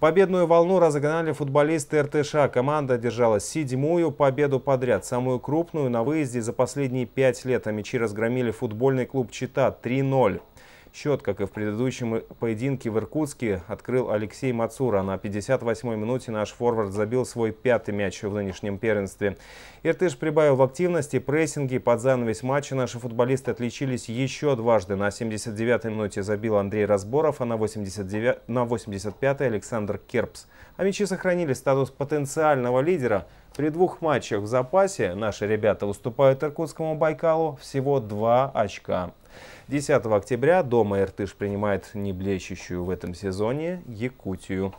Победную волну разогнали футболисты РТШ. Команда одержала седьмую победу подряд, самую крупную на выезде за последние пять лет. А мячи разгромили футбольный клуб «Чита» 3-0. Счет, как и в предыдущем поединке в Иркутске, открыл Алексей Мацура. На 58-й минуте наш форвард забил свой пятый мяч в нынешнем первенстве. Иртыш прибавил в активности, прессинге. Под занавес матча наши футболисты отличились еще дважды. На 79-й минуте забил Андрей Разборов, а на, на 85-й Александр Керпс. А мячи сохранили статус потенциального лидера – при двух матчах в запасе наши ребята выступают Иркутскому Байкалу всего два очка. 10 октября дома Иртыш принимает неблещущую в этом сезоне Якутию.